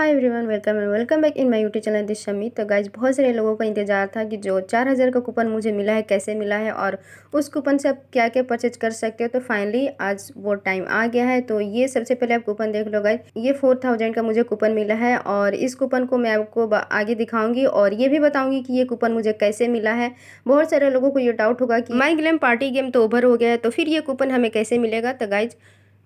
hi everyone welcome and welcome back in my YouTube channel this Shami तो guys बहुत सारे लोगों का इंतजार था कि जो चार हज़ार का कूपन मुझे मिला है कैसे मिला है और उस कूपन से आप क्या क्या परचेज कर सकते हो तो फाइनली आज वो टाइम आ गया है तो ये सबसे पहले आप कूपन देख लो गाइज ये फोर थाउजेंड का मुझे कूपन मिला है और इस कूपन को मैं आपको आगे दिखाऊंगी और ये भी बताऊंगी कि ये कूपन मुझे कैसे मिला है बहुत सारे लोगों को ये डाउट होगा कि माई ग्लैम पार्टी गेम तो ओवर हो गया है तो फिर ये कूपन हमें कैसे मिलेगा तो गाइज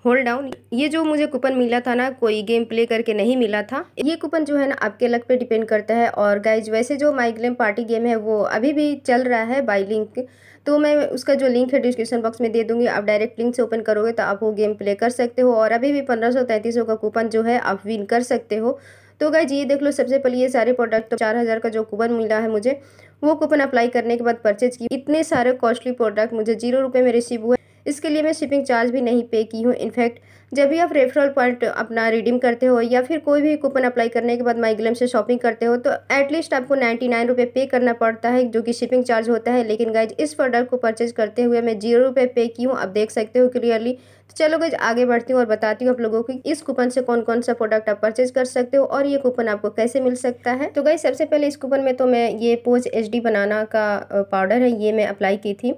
होल्ड डाउन ये जो मुझे कूपन मिला था ना कोई गेम प्ले करके नहीं मिला था ये कूपन जो है ना आपके लक पे डिपेंड करता है और गाइज वैसे जो माई गेम पार्टी गेम है वो अभी भी चल रहा है बाई लिंक तो मैं उसका जो लिंक है डिस्क्रिप्शन बॉक्स में दे दूंगी आप डायरेक्ट लिंक से ओपन करोगे तो आप वो गेम प्ले कर सकते हो और अभी भी पंद्रह सौ तैंतीस का कूपन जो है आप विन कर सकते हो तो गाइज ये देख लो सबसे पहले ये सारे प्रोडक्ट तो चार हज़ार का जो कूपन मिला है मुझे वो कूपन अप्लाई करने के बाद परचेज की इतने सारे कॉस्टली प्रोडक्ट मुझे जीरो रुपये में रिसीव हुए इसके लिए मैं शिपिंग चार्ज भी नहीं पे की हूँ इनफैक्ट जब भी आप रेफरल पॉइंट अपना रिडीम करते हो या फिर कोई भी कूपन अप्लाई करने के बाद माइग्लम से शॉपिंग करते हो तो एटलीस्ट आपको नाइन्टी नाइन रुपये पे करना पड़ता है जो कि शिपिंग चार्ज होता है लेकिन गाइज इस प्रोडक्ट को परचेज करते हुए मैं जीरो रुपये पे की हूँ आप देख सकते हो क्लियरली तो चलो गाइज आगे बढ़ती हूँ और बताती हूँ आप लोगों को इस कूपन से कौन कौन सा प्रोडक्ट आप परचेज कर सकते हो और ये कूपन आपको कैसे मिल सकता है तो गाइज सबसे पहले इस कूपन में तो मैं ये पोज एच बनाना का पाउडर है ये मैं अप्लाई की थी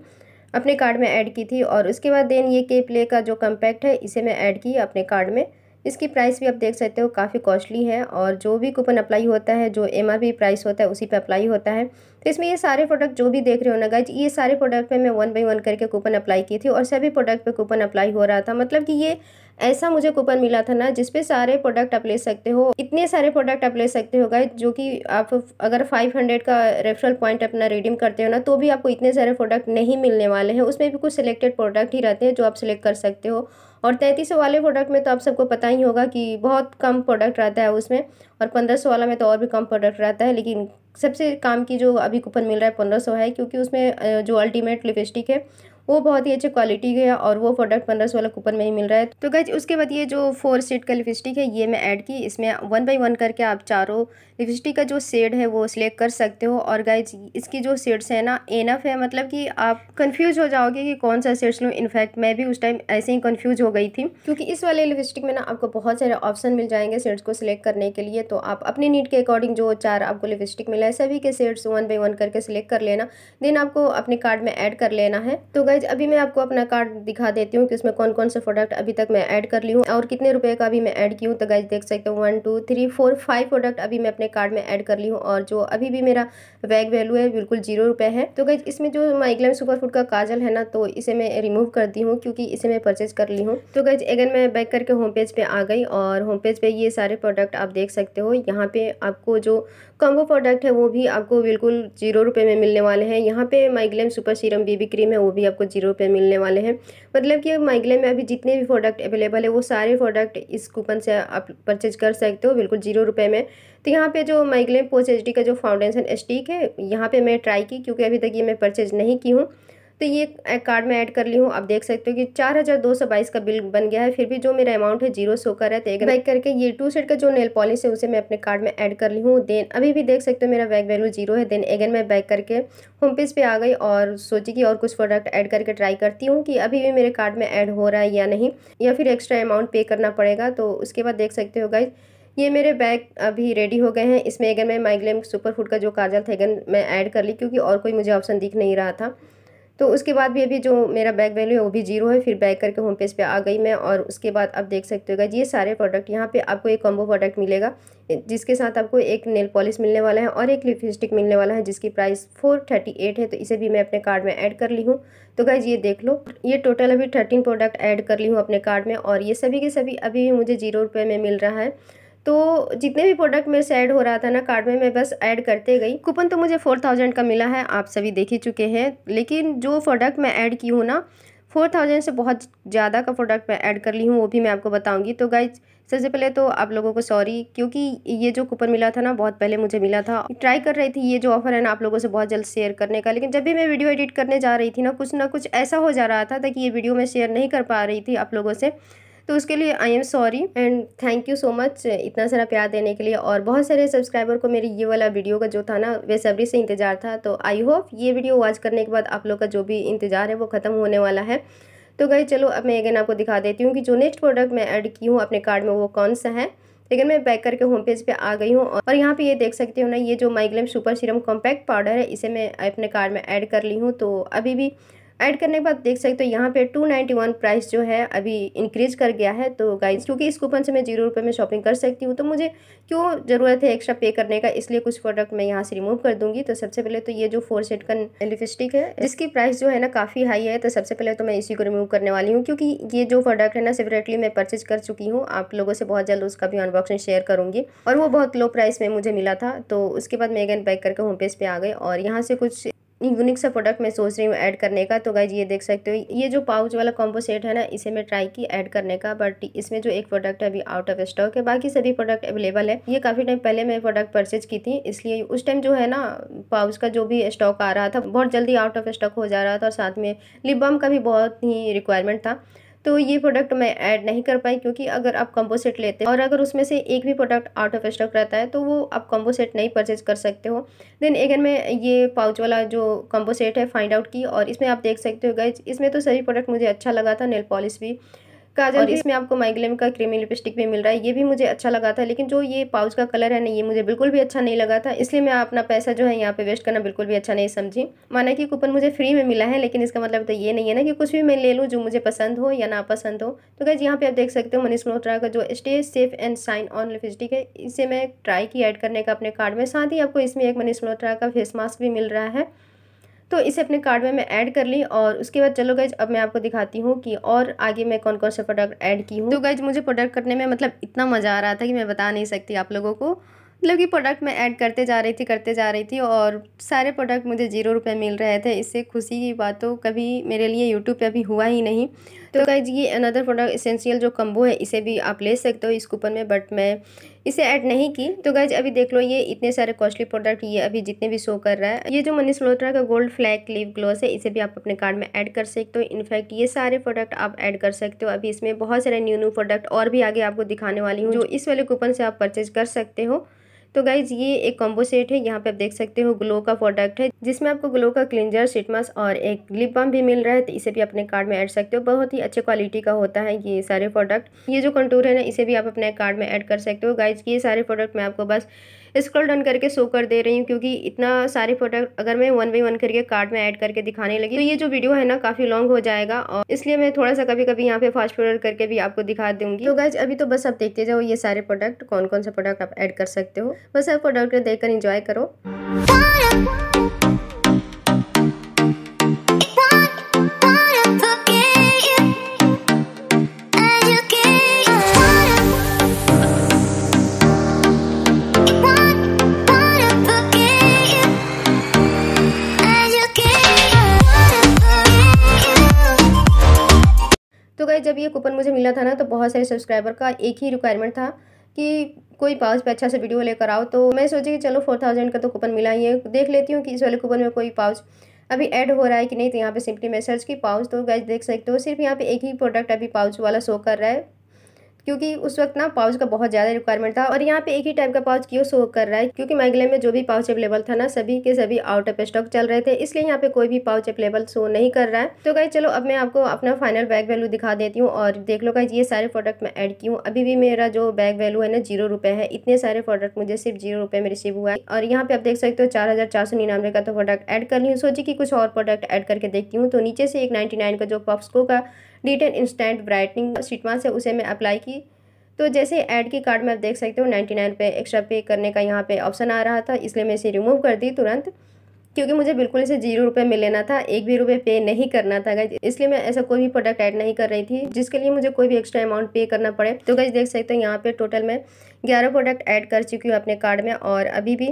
अपने कार्ड में ऐड की थी और उसके बाद देन ये के प्ले का जो कम्पैक्ट है इसे मैं ऐड की अपने कार्ड में इसकी प्राइस भी आप देख सकते हो काफ़ी कॉस्टली है और जो भी कूपन अप्लाई होता है जो एम प्राइस होता है उसी पर अप्लाई होता है तो इसमें ये सारे प्रोडक्ट जो भी देख रहे हो ना गाइज ये सारे प्रोडक्ट पे मैं वन बाई वन करके कूपन अप्लाई की थी और सभी प्रोडक्ट पे कूपन अप्लाई हो रहा था मतलब कि ये ऐसा मुझे कूपन मिला था ना जिसपे सारे प्रोडक्ट आप ले सकते हो इतने सारे प्रोडक्ट आप ले सकते हो गाइज जो कि आप अगर 500 का रेफरल पॉइंट अपना रिडीम करते हो ना तो भी आपको इतने सारे प्रोडक्ट नहीं मिलने वाले हैं उसमें भी कुछ सिलेक्टेड प्रोडक्ट ही रहते हैं जो आप सिलेक्ट कर सकते हो और तैंतीस सौ वाले प्रोडक्ट में तो आप सबको पता ही होगा कि बहुत कम प्रोडक्ट रहता है उसमें और पंद्रह सौ वाला में तो और भी कम प्रोडक्ट रहता है लेकिन सबसे काम की जो अभी कूपन मिल रहा है पंद्रह सौ है क्योंकि उसमें जो अल्टीमेट लिपस्टिक है वो बहुत ही अच्छे क्वालिटी के है और वो प्रोडक्ट पंद्रह वाला कूपन में ही मिल रहा है तो गाइज उसके बाद ये जो फोर सेट का लिपस्टिक है ये मैं ऐड की इसमें वन बाई वन करके आप चारों लिपस्टिक का जो सेड है वो सिलेक्ट कर सकते हो और गाइज इसकी जो सेड्स है ना एनफ है मतलब कि आप कन्फ्यूज़ हो जाओगे कि कौन सा सेड्स लूँ इनफैक्ट मैं भी उस टाइम ऐसे ही कन्फ्यूज़ हो गई थी क्योंकि इस वाले लिपस्टिक में ना आपको बहुत सारे ऑप्शन मिल जाएंगे शेड्स को सिलेक्ट करने के लिए तो आप अपने नीड के अकॉर्डिंग जो चार आपको लिपस्टिक मिला है सभी के सेड्स वन बाई वन करके सिलेक्ट कर लेना देन आपको अपने कार्ड में ऐड कर लेना है तो गए गाइज अभी मैं आपको अपना कार्ड दिखा देती हूँ कि उसमें कौन कौन से प्रोडक्ट अभी तक मैं ऐड कर ली हूँ और कितने रुपए का अभी मैं ऐड की हूँ तो गाइज देख सकते हो one two three four five product अभी मैं अपने कार्ड में ऐड कर ली हूँ और जो अभी भी मेरा वैग वैल्यू है बिल्कुल जीरो रुपये है तो गाइज इसमें जो माइग्लैम सुपरफूड का काजल है ना तो इसे मैं रिमूव कर दी हूँ क्योंकि इसे मैं परचेज कर ली हूँ तो गाइज अगेन मैं बैक करके होम पेज पे आ गई और होम पेज पे ये सारे प्रोडक्ट आप देख सकते हो यहाँ पे आपको जो कॉम्बो प्रोडक्ट है वो भी आपको बिल्कुल जीरो रुपये में मिलने वाले हैं यहाँ पे MyGlamm super serum BB cream है वो भी आपको जीरो रुपये मिलने वाले हैं मतलब कि माइग्ले में अभी जितने भी प्रोडक्ट अवेलेबल है वो सारे प्रोडक्ट इस कूपन से आप परचेज कर सकते हो बिल्कुल जीरो रुपये में तो यहाँ पे जो माइग्ले पोस्ट एच का जो फाउंडेशन स्टिक है यहाँ पर मैं ट्राई की क्योंकि अभी तक ये मैं परचेज नहीं की हूँ तो ये कार्ड में ऐड कर ली हूँ आप देख सकते हो कि चार हज़ार दो सौ बाईस का बिल बन गया है फिर भी जो मेरा अमाउंट है जीरो सो का रहता है एक तो बाइक करके ये टू सेट का जो नेल पॉलिश है उसे मैं अपने कार्ड में ऐड कर ली हूँ देन अभी भी देख सकते हो मेरा बैक वैल्यू जीरो है देन अगेन मैं बैक करके होम पेज आ गई और सोची कि और कुछ प्रोडक्ट ऐड करके ट्राई करती हूँ कि अभी भी मेरे कार्ड में ऐड हो रहा है या नहीं या फिर एक्स्ट्रा अमाउंट पे करना पड़ेगा तो उसके बाद देख सकते हो गाइज ये मेरे बैग अभी रेडी हो गए हैं इसमें अगर मैं माइग्लेम सुपर फूड का जो काजल था अगर मैं ऐड कर ली क्योंकि और कोई मुझे ऑप्शन दिख नहीं रहा था तो उसके बाद भी अभी जो मेरा बैग वैल्यू है वो भी जीरो है फिर बैक करके होम पेज पे आ गई मैं और उसके बाद आप देख सकते होगा ये सारे प्रोडक्ट यहाँ पे आपको एक कॉम्बो प्रोडक्ट मिलेगा जिसके साथ आपको एक नेल पॉलिश मिलने वाला है और एक लिपस्टिक मिलने वाला है जिसकी प्राइस फोर थर्टी एट है तो इसे भी मैं अपने कार्ड में ऐड कर ली हूँ तो गाइज ये देख लो ये टोटल अभी थर्टीन प्रोडक्ट ऐड कर ली हूँ अपने कार्ड में और ये सभी के सभी अभी भी मुझे जीरो रुपये में मिल रहा है तो जितने भी प्रोडक्ट मेरे से ऐड हो रहा था ना कार्ड में मैं बस ऐड करते गई कूपन तो मुझे फोर थाउजेंड का मिला है आप सभी देख ही चुके हैं लेकिन जो प्रोडक्ट मैं ऐड की हूँ ना फोर थाउजेंड से बहुत ज़्यादा का प्रोडक्ट मैं ऐड कर ली हूँ वो भी मैं आपको बताऊँगी तो गाइज सबसे पहले तो आप लोगों को सॉरी क्योंकि ये जो कूपन मिला था ना बहुत पहले मुझे मिला था ट्राई कर रही थी ये जो ऑफर है ना आप लोगों से बहुत जल्द शेयर करने का लेकिन जब भी मैं वीडियो एडिट करने जा रही थी ना कुछ ना कुछ ऐसा हो जा रहा था ताकि ये वीडियो मैं शेयर नहीं कर पा रही थी आप लोगों से तो उसके लिए I am sorry and thank you so much इतना सारा प्यार देने के लिए और बहुत सारे सब्सक्राइबर को मेरी ये वाला वीडियो का जो था ना बेसब्री से इंतज़ार था तो आई होप ये वीडियो वॉच करने के बाद आप लोग का जो भी इंतज़ार है वो ख़त्म होने वाला है तो गई चलो अब मैं अगेन आपको दिखा देती हूँ कि जो नेक्स्ट प्रोडक्ट मैं ऐड की हूँ अपने कार्ड में वो कौन सा है लेकिन मैं बैक करके होम पेज पे आ गई हूँ और यहाँ पे ये देख सकती हूँ ना ये जो MyGlamm super serum compact powder है इसे मैं अपने कार्ड में ऐड कर ली हूँ तो अभी भी ऐड करने के बाद देख सकते हो तो यहाँ पे 291 प्राइस जो है अभी इंक्रीज कर गया है तो गाइज क्योंकि इस कूपन से मैं जीरो रुपये में शॉपिंग कर सकती हूँ तो मुझे क्यों ज़रूरत है एक्स्ट्रा पे करने का इसलिए कुछ प्रोडक्ट मैं यहाँ से रिमूव कर दूँगी तो सबसे पहले तो ये जो फोर सेट का लिपस्टिक है इसकी प्राइस जो है ना काफ़ी हाई है तो सबसे पहले तो मैं इसी को रिमूव करने वाली हूँ क्योंकि ये जो प्रोडक्ट है ना सेपरेटली मैं परचेज कर चुकी हूँ आप लोगों से बहुत जल्द उसका भी अनबॉक्सिंग शेयर करूँगी और वो बहुत लो प्राइस में मुझे मिला था तो उसके बाद मैं अगेन बैक करके होम पेज पर आ गई और यहाँ से कुछ यूनिक सा प्रोडक्ट मैं सोच रही हूँ ऐड करने का तो गाइज ये देख सकते हो ये जो पाउच वाला कॉम्पोसेट सेट है ना इसे मैं ट्राई की ऐड करने का बट इसमें जो एक प्रोडक्ट है अभी आउट ऑफ स्टॉक है बाकी सभी प्रोडक्ट अवेलेबल है ये काफ़ी टाइम पहले मैं प्रोडक्ट परचेज की थी इसलिए उस टाइम जो है ना पाउच का जो भी स्टॉक आ रहा था बहुत जल्दी आउट ऑफ स्टॉक हो जा रहा था और साथ में लिप बम का भी बहुत ही रिक्वायरमेंट था तो ये प्रोडक्ट मैं ऐड नहीं कर पाई क्योंकि अगर आप कम्बो सेट लेते हैं और अगर उसमें से एक भी प्रोडक्ट आउट ऑफ स्टॉक रहता है तो वो आप कम्बो सेट नहीं परचेज कर सकते हो देन अगेन मैं ये पाउच वाला जो कम्बो सेट है फाइंड आउट की और इसमें आप देख सकते हो गए इसमें तो सभी प्रोडक्ट मुझे अच्छा लगा था नेल पॉलिश भी काजल और इसमें आपको माइग्लेम का क्रीमी लिपस्टिक भी मिल रहा है ये भी मुझे अच्छा लगा था लेकिन जो ये पाउच का कलर है ना ये मुझे बिल्कुल भी अच्छा नहीं लगा था इसलिए मैं अपना पैसा जो है यहाँ पे वेस्ट करना बिल्कुल भी अच्छा नहीं समझी माना कि कूपन मुझे फ्री में मिला है लेकिन इसका मतलब तो ये नहीं है ना कि कुछ भी मैं ले लूँ जो मुझे पसंद हो या नापसंद हो तो गैस यहाँ पे आप देख सकते हो मनीष मल्होत्रा का जो stay safe and shine on lipstick है इसे मैं ट्राई की एड करने का अपने कार्ड में साथ ही आपको इसमें एक मनीष मल्होत्रा का फेस मास्क भी मिल रहा है तो इसे अपने कार्ड में मैं ऐड कर ली और उसके बाद चलो गाइज अब मैं आपको दिखाती हूँ कि और आगे मैं कौन कौन से प्रोडक्ट ऐड की हूँ तो गाइज मुझे प्रोडक्ट करने में मतलब इतना मज़ा आ रहा था कि मैं बता नहीं सकती आप लोगों को मतलब कि प्रोडक्ट मैं ऐड करते जा रही थी करते जा रही थी और सारे प्रोडक्ट मुझे जीरो रुपये मिल रहे थे इससे खुशी की बात तो कभी मेरे लिए यूट्यूब पे अभी हुआ ही नहीं तो गाइज ये अनदर प्रोडक्ट इसेंशियल जो कम्बो है इसे भी आप ले सकते हो इस कूपन में बट मैं इसे ऐड नहीं की तो गाइज अभी देख लो ये इतने सारे कॉस्टली प्रोडक्ट ये अभी जितने भी शो कर रहा है ये जो मनीष मल्होत्रा का गोल्ड फ्लैग लिप ग्लोस है इसे भी आप अपने कार्ड में ऐड कर सकते हो इनफैक्ट ये सारे प्रोडक्ट आप ऐड कर सकते हो अभी इसमें बहुत सारे न्यू न्यू प्रोडक्ट और भी आगे आपको दिखाने वाली हूँ जो इस वाले कूपन से आप परचेज कर सकते हो तो गाइज ये एक कॉम्बो सेट है यहाँ पे आप देख सकते हो ग्लो का प्रोडक्ट है जिसमें आपको ग्लो का क्लिंजर सिटमस और एक लिप बम भी मिल रहा है तो इसे भी अपने कार्ड में ऐड सकते हो बहुत ही अच्छे क्वालिटी का होता है ये सारे प्रोडक्ट ये जो कंटूर है ना इसे भी आप अपने कार्ड में ऐड कर सकते हो गाइज ये सारे प्रोडक्ट मैं आपको बस स्क्रॉल डन करके शो कर दे रही हूँ क्योंकि इतना सारे प्रोडक्ट अगर मैं वन बाई वन करके कार्ड में ऐड करके दिखाने लगी तो ये जो वीडियो है ना काफ़ी लॉन्ग हो जाएगा और इसलिए मैं थोड़ा सा कभी कभी यहाँ पे फास्ट फॉरवर्ड करके भी आपको दिखा दूंगी तो गाइज अभी तो बस आप देखते जाओ ये सारे प्रोडक्ट कौन कौन सा प्रोडक्ट आप ऐड कर सकते हो बस आप प्रोडक्ट देखकर इंजॉय करो मुझे मिला था ना तो बहुत सारे सब्सक्राइबर का एक ही रिक्वायरमेंट था कि कोई पाउच पे अच्छा सा वीडियो लेकर आओ तो मैं सोची कि चलो फोर थाउजेंड का तो कूपन मिला ही है देख लेती हूँ कि इस वाले कूपन में कोई पाउच अभी ऐड हो रहा है कि नहीं तो यहाँ पे सिंपली मैं सर्च की पाउच तो गैस देख सकते हो सिर्फ यहाँ पे एक ही प्रोडक्ट अभी पाउच वाला शो कर रहा है क्योंकि उस वक्त ना पाउच का बहुत ज़्यादा रिक्वायरमेंट था और यहाँ पे एक ही टाइप का पाउच क्यों शो कर रहा है क्योंकि मैगले में जो भी पाउच अवेलेबल था ना सभी के सभी आउट ऑफ स्टॉक चल रहे थे इसलिए यहाँ पे कोई भी पाउच अवेलेबल शो नहीं कर रहा है तो कहीं चलो अब मैं आपको अपना फाइनल बैग वैल्यू दिखा देती हूँ और देख लो गाई ये सारे प्रोडक्ट मैं ऐड की हूँ अभी भी मेरा जो बैग वैल्यू है ना जीरो रुपए है इतने सारे प्रोडक्ट मुझे सिर्फ जीरो रुपए में रिसीव हुआ है और यहाँ पे आप देख सकते हो चार हज़ार चार सौ निन्यानवे का तो प्रोडक्ट ऐड कर ली हूँ सोची कि कुछ और प्रोडक्ट ऐड करके देखती हूँ तो नीचे से एक नाइनटी नाइन का जो पॉप्सको का डिटेल इंस्टेंट ब्राइटनिंग वन से उसे मैं अप्लाई की तो जैसे ऐड की कार्ड में आप देख सकते हो नाइन्टी नाइन रुपये एक्स्ट्रा पे करने का यहाँ पे ऑप्शन आ रहा था इसलिए मैं इसे रिमूव कर दी तुरंत क्योंकि मुझे बिल्कुल इसे जीरो रुपये में लेना था एक भी रुपये पे नहीं करना था गई इसलिए मैं ऐसा कोई भी प्रोडक्ट ऐड नहीं कर रही थी जिसके लिए मुझे कोई भी एक्स्ट्रा अमाउंट पे करना पड़े तो गई देख सकते हो यहाँ पर टोटल मैं ग्यारह प्रोडक्ट ऐड कर चुकी हूँ अपने कार्ड में और अभी भी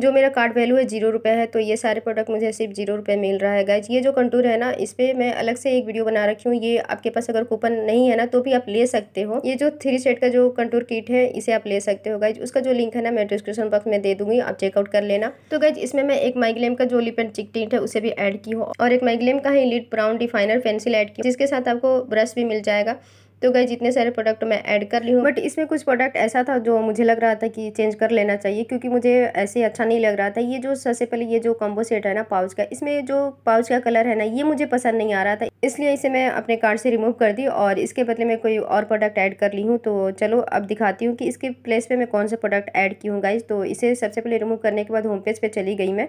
जो मेरा कार्ड वैल्यू है जीरो रुपये है तो ये सारे प्रोडक्ट मुझे सिर्फ जीरो रुपये मिल रहा है गाइज ये जो कंटूर है ना इस पर मैं अलग से एक वीडियो बना रखी हूँ ये आपके पास अगर कूपन नहीं है ना तो भी आप ले सकते हो ये जो थ्री सेट का जो कंटूर किट है इसे आप ले सकते हो गाइज उसका जो लिंक है ना मैं डिस्क्रिप्शन बॉक्स में दे दूंगी आप चेकआउट कर लेना तो गाइज इसमें मैं एक माइग्लेम का जो लिप एंड चिक टिंट है उसे भी ऐड की हूँ और एक माइग्लेम का ही lit brown definer pencil add की जिसके साथ आपको ब्रश भी मिल जाएगा तो गई जितने सारे प्रोडक्ट मैं ऐड कर ली हूँ बट इसमें कुछ प्रोडक्ट ऐसा था जो मुझे लग रहा था कि चेंज कर लेना चाहिए क्योंकि मुझे ऐसे अच्छा नहीं लग रहा था ये जो सबसे पहले ये जो कॉम्बो सेट है ना पाउच का इसमें जो पाउच का कलर है ना ये मुझे पसंद नहीं आ रहा था इसलिए इसे मैं अपने कार्ड से रिमूव कर दी और इसके बदले में कोई और प्रोडक्ट ऐड कर ली हूँ तो चलो अब दिखाती हूँ कि इसके प्लेस पर मैं कौन सा प्रोडक्ट ऐड की हूँ गाइज तो इसे सबसे पहले रिमूव करने के बाद होम पेज पर चली गई मैं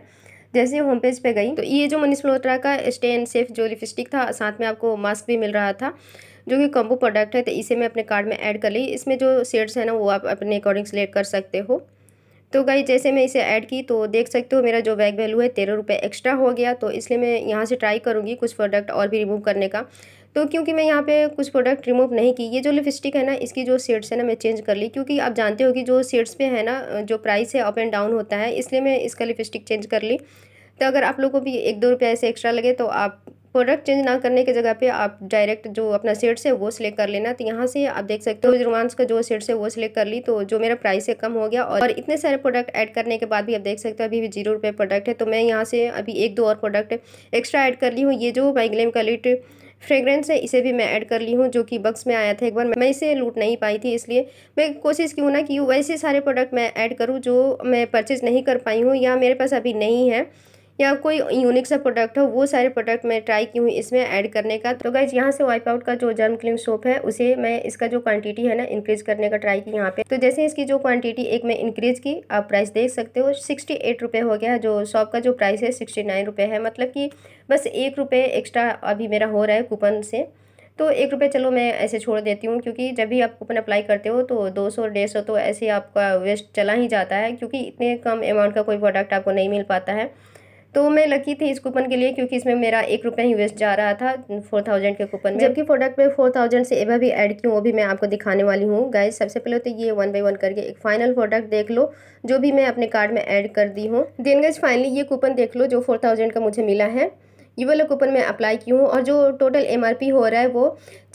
जैसे होम पेज पे गई तो ये जो मनीष मल्होत्रा का स्टे एंड सेफ जो लिपस्टिक था साथ में आपको मास्क भी मिल रहा था जो कि कॉम्बो प्रोडक्ट है तो इसे मैं अपने कार्ड में ऐड कर ली इसमें जो शेड्स हैं ना वो आप अपने अकॉर्डिंग सेलेक्ट कर सकते हो तो गाई जैसे मैं इसे ऐड की तो देख सकते हो मेरा जो बैग वैल्यू है तेरह रुपये एक्स्ट्रा हो गया तो इसलिए मैं यहाँ से ट्राई करूँगी कुछ प्रोडक्ट और भी रिमूव करने का तो क्योंकि मैं यहाँ पे कुछ प्रोडक्ट रिमूव नहीं की ये जो लिपस्टिक है ना इसकी जो शेड्स है ना मैं चेंज कर ली क्योंकि आप जानते हो कि जो शेड्स पे है ना जो प्राइस है अप एंड डाउन होता है इसलिए मैं इसका लिपस्टिक चेंज कर ली तो अगर आप लोगों को भी एक दो रुपया ऐसे एक्स्ट्रा लगे तो आप प्रोडक्ट चेंज ना करने के जगह पे आप डायरेक्ट जो अपना सेट्स है वो सिलेक्ट कर लेना तो यहाँ से आप देख सकते हो रोमांस का जो सेट से वो सिलेक्ट कर ली तो जो मेरा प्राइस है कम हो गया और इतने सारे प्रोडक्ट ऐड करने के बाद भी आप देख सकते हो अभी भी जीरो रुपये प्रोडक्ट है तो मैं यहाँ से अभी एक दो और प्रोडक्ट एक्स्ट्रा ऐड कर ली हूँ ये जो माइग्लेम का फ्रेग्रेंस है इसे भी मैं ऐड कर ली हूँ जो कि बक्स में आया था एक बार मैं इसे लूट नहीं पाई थी इसलिए मैं कोशिश की हूँ ना कि वैसे सारे प्रोडक्ट मैं ऐड करूँ जो मैं परचेज़ नहीं कर पाई हूँ या मेरे पास अभी नहीं है या कोई यूनिक सा प्रोडक्ट हो वो सारे प्रोडक्ट मैं ट्राई की हूँ इसमें ऐड करने का तो गाइज यहाँ से वाइप आउट का जो जर्म क्लीन सोप है उसे मैं इसका जो क्वांटिटी है ना इंक्रीज करने का ट्राई की यहाँ पे तो जैसे इसकी जो क्वांटिटी एक मैं इंक्रीज की आप प्राइस देख सकते हो सिक्सटी एट रुपये हो गया जो सॉप का जो प्राइस है सिक्सटी नाइन रुपये है मतलब कि बस एक रुपये एक्स्ट्रा अभी मेरा हो रहा है कूपन से तो एक रुपये चलो मैं ऐसे छोड़ देती हूँ क्योंकि जब भी आप कूपन अप्लाई करते हो तो दो सौ डेढ़ सौ तो ऐसे आपका वेस्ट चला ही जाता है क्योंकि इतने कम अमाउंट का कोई प्रोडक्ट आपको नहीं मिल पाता है तो मैं लकी थी इस कूपन के लिए क्योंकि इसमें मेरा एक रुपया ही वेस्ट जा रहा था फोर थाउजेंड के कूपन में जबकि प्रोडक्ट में फोर थाउजेंड से एवा भी ऐड की वो भी मैं आपको दिखाने वाली हूँ गाइज सबसे पहले तो ये वन बाई वन करके एक फाइनल प्रोडक्ट देख लो जो भी मैं अपने कार्ड में ऐड कर दी हूँ देन गाइज फाइनली ये कूपन देख लो जो फोर थाउजेंड का मुझे मिला है ये वाला कूपन मैं अप्लाई की हूँ और जो टोटल एम हो रहा है वो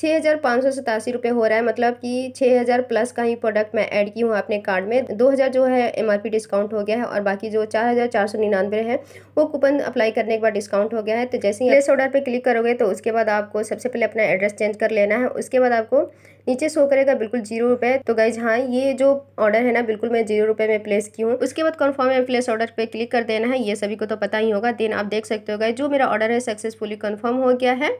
छः हज़ार पाँच सौ सतासी रुपये हो रहा है मतलब कि छः हज़ार प्लस का ही प्रोडक्ट मैं ऐड की हूँ अपने कार्ड में दो हज़ार जो है एम डिस्काउंट हो गया है और बाकी जो चार हज़ार चार सौ निन्यानवे है वो कूपन अप्लाई करने के बाद डिस्काउंट हो गया है तो जैसे ही प्लेस ऑर्डर पर क्लिक करोगे तो उसके बाद आपको सबसे पहले अपना एड्रेस चेंज कर लेना है उसके बाद आपको नीचे शो करेगा बिल्कुल जीरो रुपए तो गाइज हाँ ये जो ऑर्डर है ना बिल्कुल मैं जीरो रुपए में प्लेस की हूँ उसके बाद कन्फर्म एंड प्लेस ऑर्डर पे क्लिक कर देना है ये सभी को तो पता ही होगा देन आप देख सकते हो गाइज जो मेरा ऑर्डर है सक्सेसफुली कन्फर्म हो गया है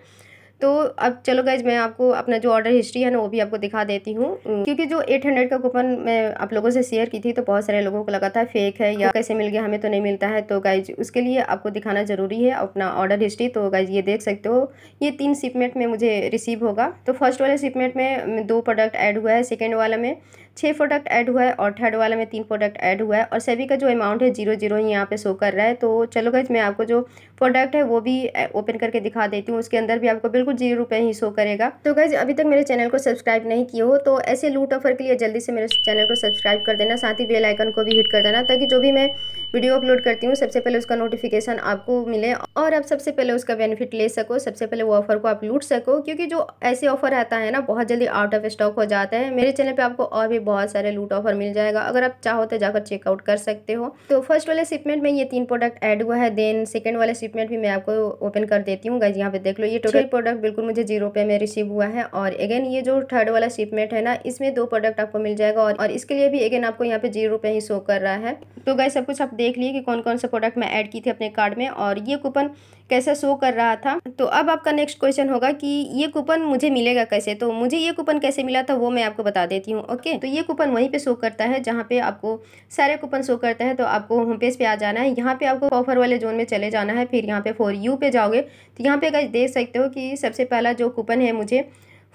तो अब चलो गैज मैं आपको अपना जो ऑर्डर हिस्ट्री है ना वो भी आपको दिखा देती हूँ क्योंकि जो एट हंड्रेड का कूपन मैं आप लोगों से शेयर की थी तो बहुत सारे लोगों को लगा था फेक है या कैसे मिल गया हमें तो नहीं मिलता है तो गाइज उसके लिए आपको दिखाना ज़रूरी है अपना ऑर्डर हिस्ट्री तो गाइज ये देख सकते हो ये तीन शिपमेंट में मुझे रिसीव होगा तो फर्स्ट वाले शिपमेंट में दो प्रोडक्ट ऐड हुआ है सेकेंड वाला में छः प्रोडक्ट ऐड हुआ है और थर्ड वाले में तीन प्रोडक्ट ऐड हुआ है और सभी का जो अमाउंट है जीरो जीरो ही यहाँ पे शो कर रहा है तो चलो गई मैं आपको जो प्रोडक्ट है वो भी ओपन करके दिखा देती हूँ उसके अंदर भी आपको बिल्कुल जीरो रुपये ही शो करेगा तो गई अभी तक मेरे चैनल को सब्सक्राइब नहीं किए हो तो ऐसे लूट ऑफर के लिए जल्दी से मेरे चैनल को सब्सक्राइब कर देना साथ ही बेल आइकन को भी हिट कर देना ताकि जो भी मैं वीडियो अपलोड करती हूँ सबसे पहले उसका नोटिफिकेशन आपको मिले और आप सबसे पहले उसका बेनिफिट ले सको सबसे पहले वो ऑफर को आप लूट सको क्योंकि जो ऐसे ऑफर आता है ना बहुत जल्दी आउट ऑफ स्टॉक हो जाता है मेरे चैनल पर आपको और भी बहुत सारे लूट ऑफर मिल जाएगा अगर आप चाहो तो जाकर चेकआउट कर सकते हो तो फर्स्ट वाले शिपमेंट में ये तीन प्रोडक्ट ऐड हुआ है देन सेकेंड वाले शिपमेंट भी मैं आपको ओपन कर देती हूँ गाइज यहाँ पे देख लो ये टोटल प्रोडक्ट बिल्कुल मुझे जीरो पे में रिसीव हुआ है और अगेन ये जो थर्ड वाला शिपमेंट है ना इसमें दो प्रोडक्ट आपको मिल जाएगा और, इसके लिए भी अगेन आपको यहाँ पे जीरो रुपये ही शो कर रहा है तो गाइज सब कुछ आप देख लिए कि कौन कौन से प्रोडक्ट मैं ऐड की थी अपने कार्ड में और ये कूपन कैसा शो कर रहा था तो अब आपका नेक्स्ट क्वेश्चन होगा कि ये कूपन मुझे मिलेगा कैसे तो मुझे ये कूपन कैसे मिला था वो मैं आपको बता देती हूँ ओके तो ये कूपन वहीं पर शो करता है जहाँ पे आपको सारे कूपन शो करता है तो आपको होम पेज पर आ जाना है यहाँ पे आपको ऑफर वाले जोन में चले जाना है फिर यहाँ पे फोर यू पे जाओगे तो यहाँ पे अगर देख सकते हो कि सबसे पहला जो कूपन है मुझे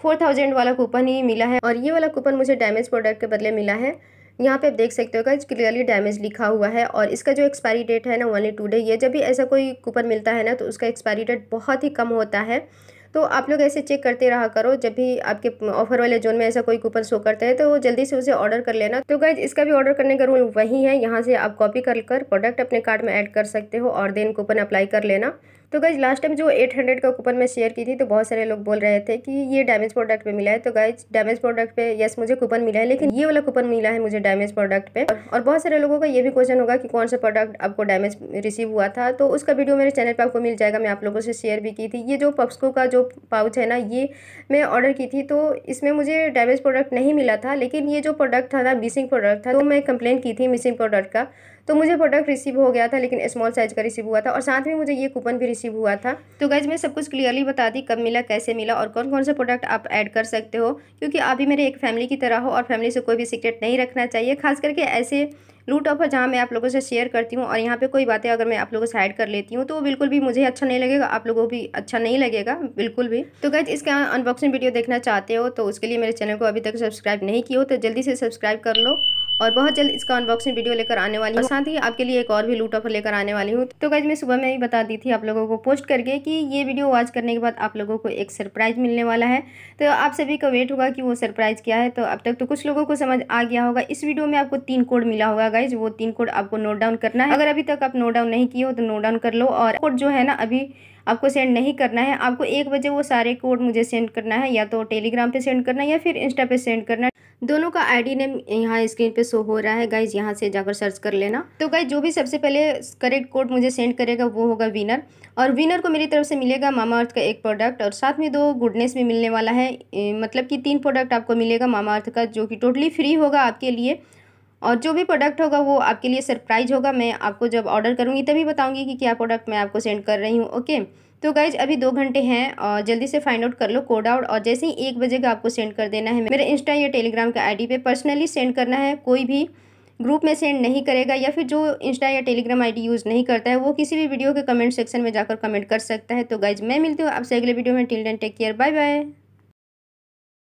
फोर थाउजेंड वाला कूपन ही मिला है और ये वाला कूपन मुझे डैमेज प्रोडक्ट के बदले मिला है यहाँ पे आप देख सकते हो कि क्लियरली डैमेज लिखा हुआ है और इसका जो एक्सपायरी डेट है ना वनली टू डे ये जब भी ऐसा कोई कूपन मिलता है ना तो उसका एक्सपायरी डेट बहुत ही कम होता है तो आप लोग ऐसे चेक करते रहा करो जब भी आपके ऑफर वाले जोन में ऐसा कोई कूपन शो करते हैं तो जल्दी से उसे ऑर्डर कर लेना तो गाइज इसका भी ऑर्डर करने का रूल वही है यहाँ से आप कॉपी कर कर प्रोडक्ट अपने कार्ड में ऐड कर सकते हो और देन कूपन अप्लाई कर लेना तो गाइज लास्ट टाइम जो 800 का कूपन मैं शेयर की थी तो बहुत सारे लोग बोल रहे थे कि ये डैमेज प्रोडक्ट पे मिला है तो गाइज डैमेज प्रोडक्ट पे यस मुझे कूपन मिला है लेकिन ये वाला कूपन मिला है मुझे डैमेज प्रोडक्ट पे और बहुत सारे लोगों का ये भी क्वेश्चन होगा कि कौन सा प्रोडक्ट आपको डैमेज रिसीव हुआ था तो उसका वीडियो मेरे चैनल पर आपको मिल जाएगा मैं आप लोगों से शेयर भी की थी ये जो पप्सको का जो पाउच है ना ये मैं ऑर्डर की थी तो इसमें मुझे डैमेज प्रोडक्ट नहीं मिला था लेकिन ये जो प्रोडक्ट था ना मिसिंग प्रोडक्ट था तो मैं कंप्लेंट की थी मिसिंग प्रोडक्ट का तो मुझे प्रोडक्ट रिसीव हो गया था लेकिन स्मॉल साइज़ का रिसीव हुआ था और साथ में मुझे ये कूपन भी रिसीव हुआ था तो गाइज मैं सब कुछ क्लियरली बता दी कब मिला कैसे मिला और कौन कौन सा प्रोडक्ट आप ऐड कर सकते हो क्योंकि आप भी मेरे एक फैमिली की तरह हो और फैमिली से कोई भी सीक्रेट नहीं रखना चाहिए खास करके ऐसे लूट ऑफर जहाँ मैं आप लोगों से शेयर करती हूँ और यहाँ पे कोई बातें अगर मैं आप लोगों से ऐड कर लेती हूँ तो वो बिल्कुल भी मुझे अच्छा नहीं लगेगा आप लोगों को भी अच्छा नहीं लगेगा बिल्कुल भी तो गैज इसका अनबॉक्सिंग वीडियो देखना चाहते हो तो उसके लिए मेरे चैनल को अभी तक सब्सक्राइब नहीं किया हो तो जल्दी से सब्सक्राइब कर लो और बहुत जल्द इसका अनबॉक्सिंग वीडियो लेकर आने वाली हूँ साथ ही आपके लिए एक और भी लूट ऑफर लेकर आने वाली हूँ तो गाइज मैं सुबह में ही बता दी थी आप लोगों को पोस्ट करके कि ये वीडियो वॉच करने के बाद आप लोगों को एक सरप्राइज़ मिलने वाला है तो आप सभी का वेट होगा कि वो सरप्राइज़ क्या है तो अब तक तो कुछ लोगों को समझ आ गया होगा इस वीडियो में आपको तीन कोड मिला होगा गाइज वो तीन कोड आपको नोट डाउन करना है अगर अभी तक आप नोट डाउन नहीं किए हो तो नोट डाउन कर लो और कोड जो है ना अभी आपको सेंड नहीं करना है आपको एक बजे वो सारे कोड मुझे सेंड करना है या तो टेलीग्राम पे सेंड करना है या फिर इंस्टा पे सेंड करना है दोनों का आईडी नेम यहाँ स्क्रीन पे शो हो रहा है गाइज यहाँ से जाकर सर्च कर लेना तो गाइज जो भी सबसे पहले करेक्ट कोड मुझे सेंड करेगा वो होगा विनर और विनर को मेरी तरफ से मिलेगा मामा अर्थ का एक प्रोडक्ट और साथ में दो गुडनेस भी मिलने वाला है मतलब कि तीन प्रोडक्ट आपको मिलेगा मामा अर्थ का जो कि टोटली फ्री होगा आपके लिए और जो भी प्रोडक्ट होगा वो आपके लिए सरप्राइज होगा मैं आपको जब ऑर्डर करूँगी तभी बताऊँगी कि क्या प्रोडक्ट मैं आपको सेंड कर रही हूँ ओके तो गाइज अभी दो घंटे हैं और जल्दी से फाइंड आउट कर लो कोड आउट और जैसे ही एक बजे का आपको सेंड कर देना है मेरे इंस्टा या टेलीग्राम का आईडी पे पर्सनली सेंड करना है कोई भी ग्रुप में सेंड नहीं करेगा या फिर जो इंस्टा या टेलीग्राम आईडी यूज़ नहीं करता है वो किसी भी वीडियो के कमेंट सेक्शन में जाकर कमेंट कर सकता है तो गाइज मैं मिलती हूँ आपसे अगले वीडियो में till then take care bye bye